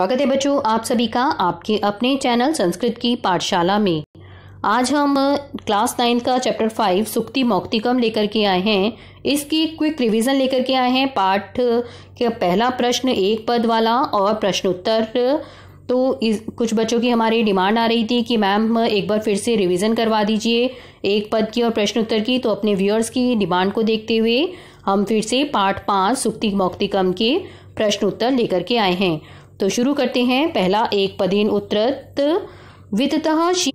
स्वागत है बच्चों आप सभी का आपके अपने चैनल संस्कृत की पाठशाला में आज हम क्लास नाइन्थ का चैप्टर फाइव सुक्ति मौक्तिकम लेकर के आए हैं इसकी क्विक रिवीजन लेकर के आए हैं पाठ के पहला प्रश्न एक पद वाला और प्रश्नोत्तर तो इस कुछ बच्चों की हमारी डिमांड आ रही थी कि मैम एक बार फिर से रिवीजन करवा दीजिए एक पद की और प्रश्नोत्तर की तो अपने व्यूअर्स की डिमांड को देखते हुए हम फिर से पाठ पाँच सुक्ति मौक्तिकम के प्रश्नोत्तर लेकर के आए हैं तो शुरू करते हैं पहला एक पदीन उत्तरत विततः शी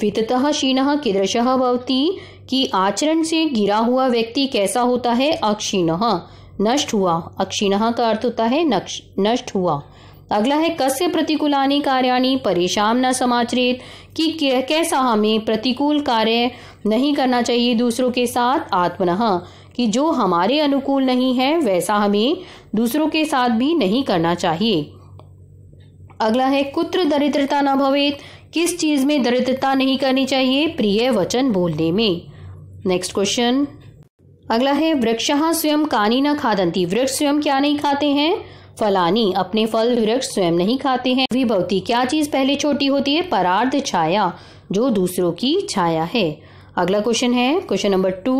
विततः क्षीण कीदृश बवती कि आचरण से गिरा हुआ व्यक्ति कैसा होता है अक्षीण नष्ट हुआ अक्षीण का अर्थ होता है नष्ट हुआ अगला है कस्य प्रतिकूलानी कार्याणी परेशान न समाचरित कि कैसा हमें प्रतिकूल कार्य नहीं करना चाहिए दूसरों के साथ आत्मन कि जो हमारे अनुकूल नहीं है वैसा हमें दूसरों के साथ भी नहीं करना चाहिए अगला है कुत्र दरिद्रता न भवेत किस चीज में दरिद्रता नहीं करनी चाहिए प्रिय वचन बोलने में नेक्स्ट क्वेश्चन अगला है वृक्ष स्वयं कानी न खादंती वृक्ष स्वयं क्या नहीं खाते हैं फलानी अपने फल वृक्ष स्वयं नहीं खाते हैं विभवती क्या चीज पहले छोटी होती है परार्ध छाया जो दूसरों की छाया है अगला क्वेश्चन है क्वेश्चन नंबर टू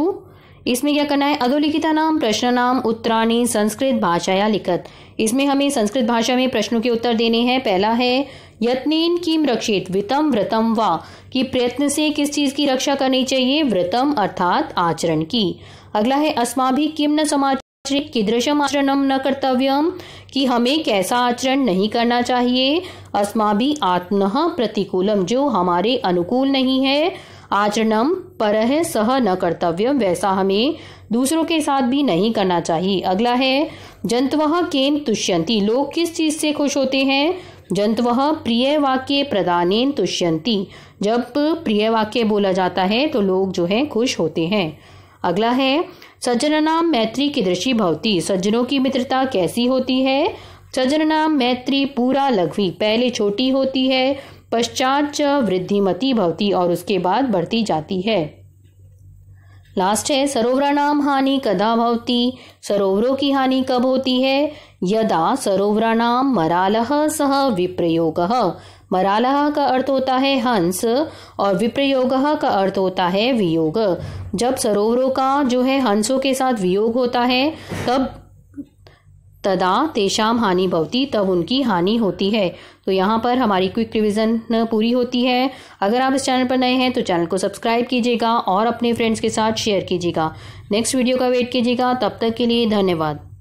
इसमें क्या करना है अधोलिखिता नाम प्रश्न नाम उत्तराणी संस्कृत भाषा या लिखत इसमें हमें संस्कृत भाषा में प्रश्नों के उत्तर देने हैं पहला है यत्नेन किम रक्षित वितम व्रतम वा कि प्रयत्न से किस चीज की रक्षा करनी चाहिए व्रतम अर्थात आचरण की अगला है अस्मा भी किम न समाज किदृशम आचरणम न कर्तव्यम कि हमें कैसा आचरण नहीं करना चाहिए अस्मा भी आत्म प्रतिकूलम जो हमारे अनुकूल नहीं है आचरणम पर सह न कर्तव्य वैसा हमें दूसरों के साथ भी नहीं करना चाहिए अगला है जंतव केन तुष्यंती लोग किस चीज से खुश होते हैं जंतव प्रिय वाक्य प्रदानेन तुष्यंती जब प्रिय वाक्य बोला जाता है तो लोग जो है खुश होते हैं अगला है सज्जन नाम मैत्री की दृष्टि भवती सज्जनों की मित्रता कैसी होती है सज्जन नाम मैत्री पूरा लघवी पहले छोटी होती है पश्चात च वृद्धिमती भवती और उसके बाद बढ़ती जाती है लास्ट है सरोवरा नाम हानि कदा भवती सरोवरों की हानि कब होती है यदा सरोवरा नाम मराल सह विप्रयोग मराल का अर्थ होता है हंस और विप्रयोग का अर्थ होता है वियोग जब सरोवरों का जो है हंसों के साथ वियोग होता है तब तदा तेषाम हानि भवती तब उनकी हानि होती है तो यहाँ पर हमारी क्विक रिविज़न पूरी होती है अगर आप इस चैनल पर नए हैं तो चैनल को सब्सक्राइब कीजिएगा और अपने फ्रेंड्स के साथ शेयर कीजिएगा नेक्स्ट वीडियो का वेट कीजिएगा तब तक के लिए धन्यवाद